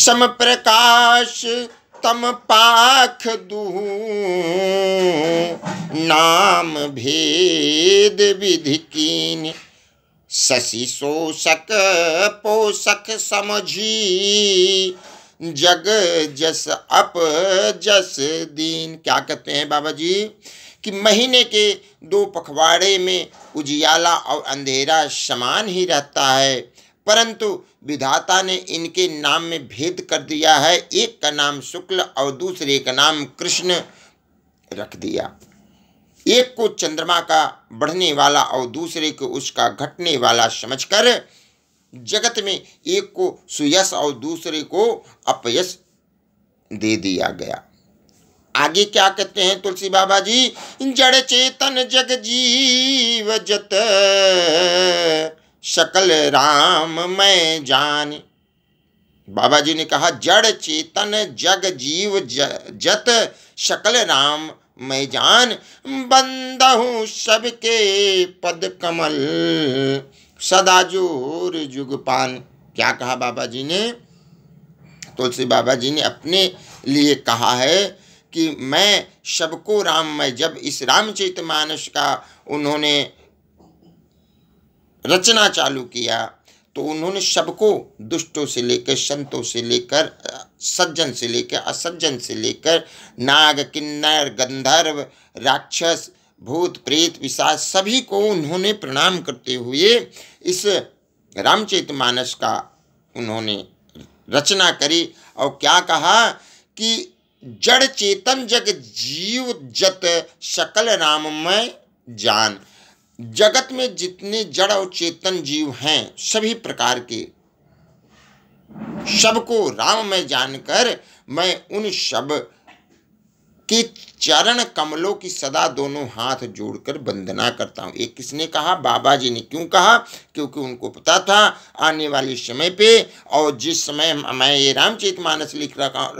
सम प्रकाश तम पाख दू नाम भेद विधि कीन शशि शोषक पोषक समझी जग जस अप जस दीन क्या कहते हैं बाबा जी कि महीने के दो पखवाड़े में उजियाला और अंधेरा समान ही रहता है परंतु विधाता ने इनके नाम में भेद कर दिया है एक का नाम शुक्ल और दूसरे का नाम कृष्ण रख दिया एक को चंद्रमा का बढ़ने वाला और दूसरे को उसका घटने वाला समझकर जगत में एक को सुयश और दूसरे को अपयश दे दिया गया आगे क्या कहते हैं तुलसी बाबा जी जड़ चेतन जग जीव जत शकल राम मैं जान बाबा जी ने कहा जड़ चेतन जग जीव ज, जत शकल राम मैं जान बंदा हूँ सबके पद कमल सदा जोर जुगपान क्या कहा बाबा जी ने तुलसी बाबा जी ने अपने लिए कहा है कि मैं सबको राम मैं जब इस रामचरित मानस का उन्होंने रचना चालू किया तो उन्होंने सबको दुष्टों से लेकर संतों से लेकर सज्जन से लेकर असज्जन से लेकर नाग किन्नर गंधर्व राक्षस भूत प्रेत विशाल सभी को उन्होंने प्रणाम करते हुए इस रामचेत मानस का उन्होंने रचना करी और क्या कहा कि जड़ चेतन जग जीव जत सकल राममय जान जगत में जितने जड़ और चेतन जीव हैं सभी प्रकार के को राम में जानकर मैं उन सब के चरण कमलों की सदा दोनों हाथ जोड़कर वंदना करता हूँ एक किसने कहा बाबा जी ने क्यों कहा क्योंकि उनको पता था आने वाले समय पे और जिस समय मैं ये रामचेत मानस लिख रहा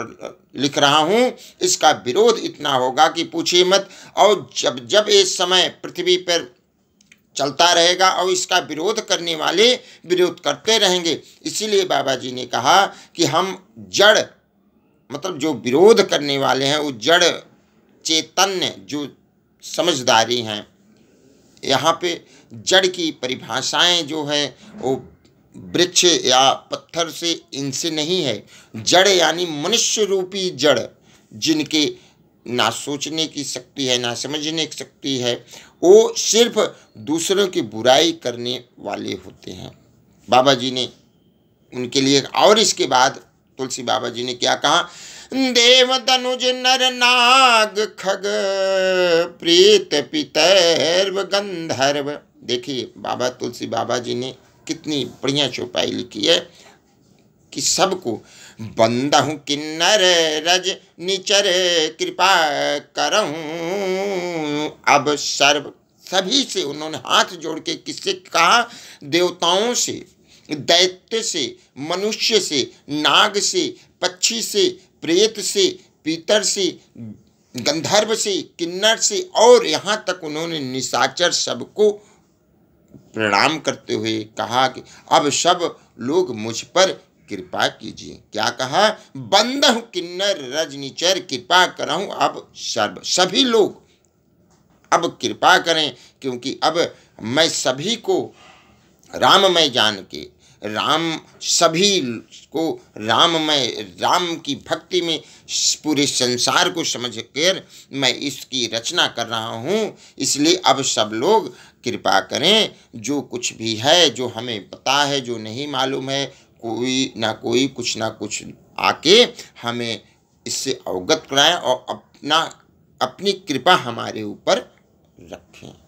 लिख रहा हूँ इसका विरोध इतना होगा कि पूछिए मत और जब जब इस समय पृथ्वी पर चलता रहेगा और इसका विरोध करने वाले विरोध करते रहेंगे इसीलिए बाबा जी ने कहा कि हम जड़ मतलब जो विरोध करने वाले हैं वो जड़ चैतन्य जो समझदारी हैं यहाँ पे जड़ की परिभाषाएं जो है वो वृक्ष या पत्थर से इनसे नहीं है जड़ यानी मनुष्य रूपी जड़ जिनके ना सोचने की शक्ति है ना समझने की शक्ति है वो सिर्फ दूसरों की बुराई करने वाले होते हैं बाबा जी ने उनके लिए और इसके बाद तुलसी बाबा जी ने क्या कहा देव तनुज नर नाग खग प्रीत पितर्व गंधर्व देखिए बाबा तुलसी बाबा जी ने कितनी बढ़िया चौपाई लिखी है कि सबको बंदा हूँ किन्नर रज निचर कृपा करूँ अब सर्व सभी से उन्होंने हाथ जोड़ के किससे कहा देवताओं से दैत्य से मनुष्य से नाग से पक्षी से प्रेत से पीतर से गंधर्व से किन्नर से और यहाँ तक उन्होंने निशाचर सबको प्रणाम करते हुए कहा कि अब सब लोग मुझ पर कृपा कीजिए क्या कहा बंद किन्नर रजनीचर कृपा कराऊँ अब सर्व सभी लोग अब कृपा करें क्योंकि अब मैं सभी को राममय जान के राम सभी को राममय राम की भक्ति में पूरे संसार को समझ कर मैं इसकी रचना कर रहा हूँ इसलिए अब सब लोग कृपा करें जो कुछ भी है जो हमें पता है जो नहीं मालूम है कोई ना कोई कुछ ना कुछ आके हमें इससे अवगत कराएं और अपना अपनी कृपा हमारे ऊपर रखें